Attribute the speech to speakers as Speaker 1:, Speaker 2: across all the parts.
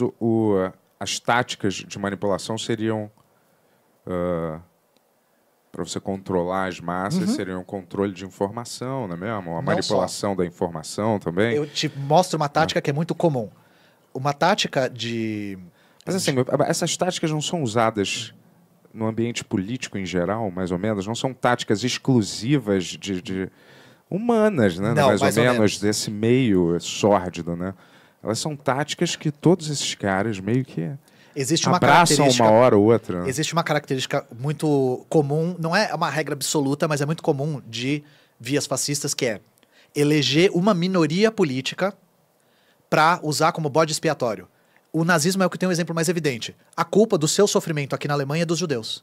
Speaker 1: O, o, as táticas de manipulação seriam uh, ah, para você controlar as massas, uhum. seriam um controle de informação, não é mesmo? A não manipulação só. da informação também. Eu
Speaker 2: te mostro uma tática ah. que é muito comum. Uma tática
Speaker 1: de. Mas assim, essas táticas não são usadas no ambiente político em geral, mais ou menos, não são táticas exclusivas de, de humanas, né? Não, mais, mais, ou, ou menos, menos desse meio sórdido, né? Elas são táticas que todos esses caras meio que
Speaker 2: existe uma abraçam uma hora ou outra. Né? Existe uma característica muito comum, não é uma regra absoluta, mas é muito comum de vias fascistas que é eleger uma minoria política para usar como bode expiatório. O nazismo é o que tem um exemplo mais evidente. A culpa do seu sofrimento aqui na Alemanha é dos judeus.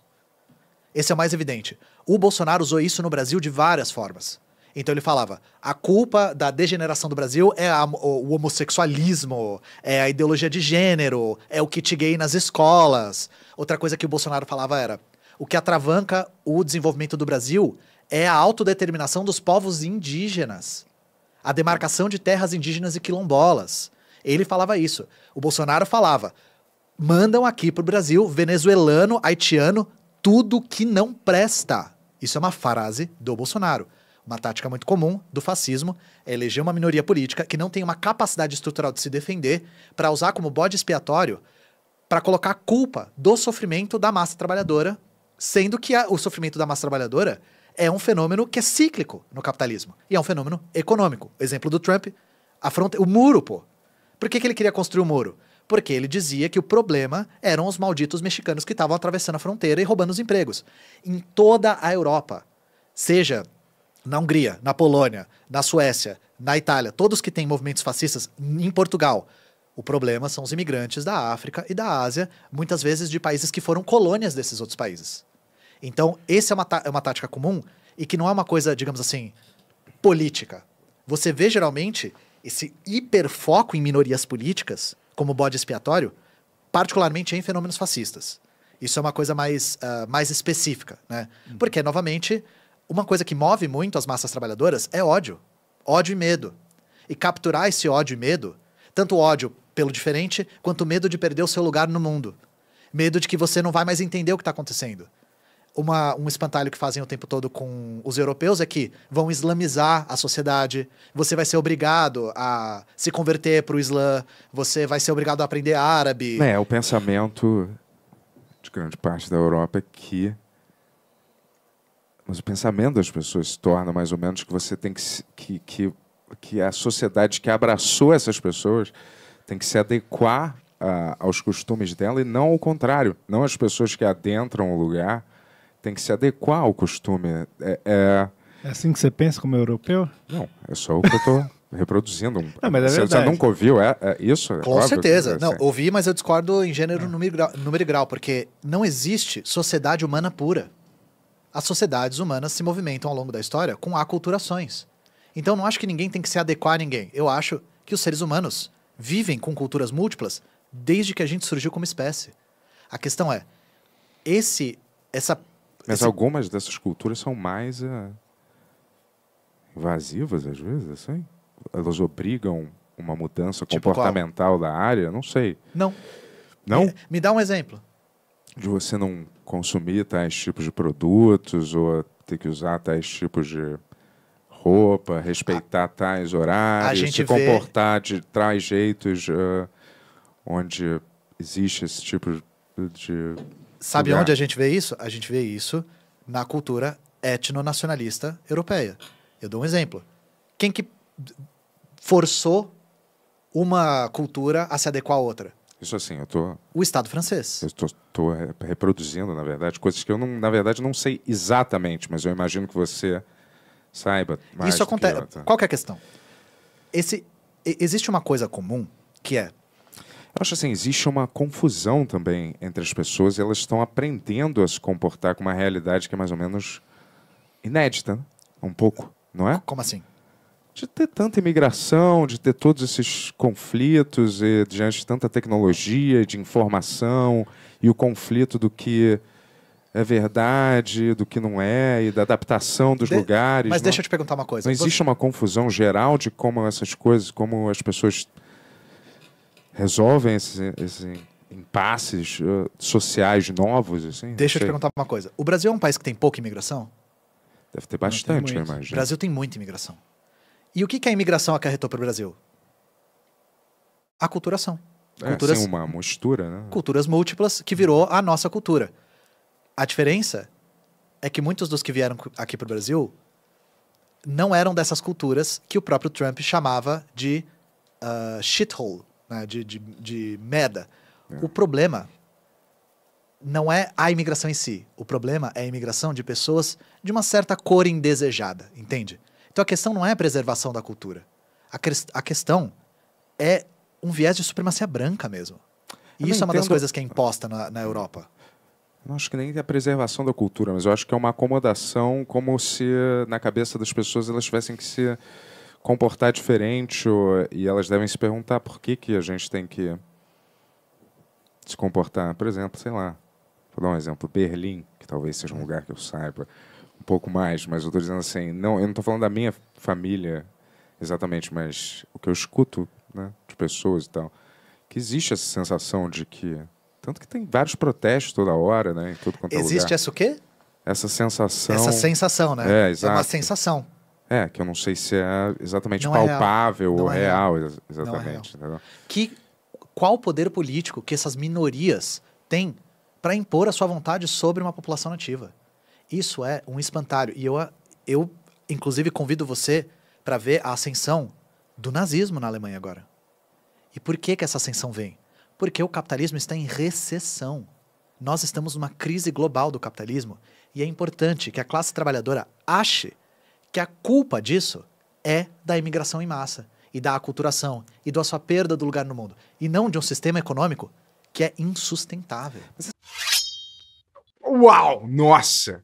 Speaker 2: Esse é o mais evidente. O Bolsonaro usou isso no Brasil de várias formas. Então ele falava: a culpa da degeneração do Brasil é a, o, o homossexualismo, é a ideologia de gênero, é o kit gay nas escolas. Outra coisa que o Bolsonaro falava era: o que atravanca o desenvolvimento do Brasil é a autodeterminação dos povos indígenas, a demarcação de terras indígenas e quilombolas. Ele falava isso. O Bolsonaro falava: mandam aqui pro Brasil venezuelano, haitiano, tudo que não presta. Isso é uma frase do Bolsonaro. Uma tática muito comum do fascismo é eleger uma minoria política que não tem uma capacidade estrutural de se defender para usar como bode expiatório para colocar a culpa do sofrimento da massa trabalhadora, sendo que a, o sofrimento da massa trabalhadora é um fenômeno que é cíclico no capitalismo e é um fenômeno econômico. Exemplo do Trump, a fronte, o muro, pô. Por que, que ele queria construir o um muro? Porque ele dizia que o problema eram os malditos mexicanos que estavam atravessando a fronteira e roubando os empregos. Em toda a Europa, seja na Hungria, na Polônia, na Suécia, na Itália, todos que têm movimentos fascistas, em Portugal. O problema são os imigrantes da África e da Ásia, muitas vezes de países que foram colônias desses outros países. Então, essa é uma, é uma tática comum e que não é uma coisa, digamos assim, política. Você vê geralmente esse hiperfoco em minorias políticas como bode expiatório, particularmente em fenômenos fascistas. Isso é uma coisa mais, uh, mais específica, né? Uhum. Porque, novamente, uma coisa que move muito as massas trabalhadoras é ódio. Ódio e medo. E capturar esse ódio e medo, tanto ódio pelo diferente, quanto medo de perder o seu lugar no mundo. Medo de que você não vai mais entender o que está acontecendo. Uma, um espantalho que fazem o tempo todo com os europeus é que vão islamizar a sociedade, você vai ser obrigado a se converter para o Islã, você vai ser obrigado a aprender árabe. É, o
Speaker 1: pensamento de grande parte da Europa é que mas o pensamento das pessoas se torna mais ou menos que você tem que, que, que, que a sociedade que abraçou essas pessoas tem que se adequar a, ah, aos costumes dela e não ao contrário. Não as pessoas que adentram o lugar tem que se adequar ao costume. É, é... é assim que você pensa como europeu? Não, é só o que eu estou reproduzindo. Não, mas é você, Você nunca ouviu é, é isso? É Com certeza. É não, assim.
Speaker 2: ouvi, mas eu discordo em gênero, ah. número e grau, porque não existe sociedade humana pura as sociedades humanas se movimentam ao longo da história com aculturações. Então não acho que ninguém tem que se adequar a ninguém. Eu acho que os seres humanos vivem com culturas múltiplas desde que a gente surgiu como espécie. A questão é esse essa mas esse... algumas
Speaker 1: dessas culturas são mais uh, invasivas às vezes, assim. Elas obrigam uma mudança tipo comportamental qual? da área, não sei. Não. Não?
Speaker 2: me dá um exemplo
Speaker 1: de você não consumir tais tipos de produtos ou ter que usar tais tipos de roupa, respeitar a, tais horários, se comportar de tais jeitos uh, onde existe esse tipo de. Sabe lugar. onde a gente
Speaker 2: vê isso? A gente vê isso na cultura etnonacionalista europeia. Eu dou um exemplo. Quem que forçou uma cultura a se adequar à outra?
Speaker 1: Isso assim, eu estou. O Estado francês. Eu estou reproduzindo, na verdade, coisas que eu, não, na verdade, não sei exatamente, mas eu imagino que você saiba. Isso acontece. Que tá?
Speaker 2: Qual que é a questão? Esse, existe uma coisa comum
Speaker 1: que é. Eu acho assim, existe uma confusão também entre as pessoas e elas estão aprendendo a se comportar com uma realidade que é mais ou menos inédita, né? um pouco, não é? Como assim? de ter tanta imigração, de ter todos esses conflitos e diante de tanta tecnologia, de informação e o conflito do que é verdade, do que não é e da adaptação dos de... lugares. Mas não... deixa eu te
Speaker 2: perguntar uma coisa. Não Você... existe uma
Speaker 1: confusão geral de como essas coisas, como as pessoas resolvem esses, esses impasses eh, sociais novos, assim? Deixa eu te perguntar
Speaker 2: uma coisa. O Brasil é um país que tem pouca imigração?
Speaker 1: Deve ter bastante, eu imagino. O Brasil
Speaker 2: tem muita imigração. E o que, que a imigração acarretou para o Brasil? A culturação. É, culturas, uma
Speaker 1: mistura, né?
Speaker 2: Culturas múltiplas que virou a nossa cultura. A diferença é que muitos dos que vieram aqui para o Brasil não eram dessas culturas que o próprio Trump chamava de uh, shithole, né? de, de, de merda. É. O problema não é a imigração em si. O problema é a imigração de pessoas de uma certa cor indesejada, entende? Então a questão não é a preservação da cultura. A, que, a questão é um viés de supremacia branca mesmo. E isso é uma entendo. das coisas que é imposta na, na Europa.
Speaker 1: Não acho que nem a preservação da cultura, mas eu acho que é uma acomodação como se na cabeça das pessoas elas tivessem que se comportar diferente ou, e elas devem se perguntar por que, que a gente tem que se comportar. Por exemplo, sei lá, vou dar um exemplo, Berlim, que talvez seja um é. lugar que eu saiba um pouco mais, mas eu estou dizendo assim, não, eu não estou falando da minha família exatamente, mas o que eu escuto né, de pessoas e tal, que existe essa sensação de que. Tanto que tem vários protestos toda hora, né? Em tudo quanto é existe lugar. essa o quê? Essa sensação. Essa sensação, né? É, exato. É uma
Speaker 2: sensação.
Speaker 1: É, que eu não sei se é exatamente não é palpável é ou real, real exatamente. É real.
Speaker 2: Que qual o poder político que essas minorias têm para impor a sua vontade sobre uma população nativa? Isso é um espantalho. E eu, eu inclusive, convido você para ver a ascensão do nazismo na Alemanha agora. E por que, que essa ascensão vem? Porque o capitalismo está em recessão. Nós estamos numa crise global do capitalismo e é importante que a classe trabalhadora ache que a culpa disso é da imigração em massa e da aculturação e da sua perda do lugar no mundo e não de um sistema econômico que é insustentável. Uau,
Speaker 1: nossa!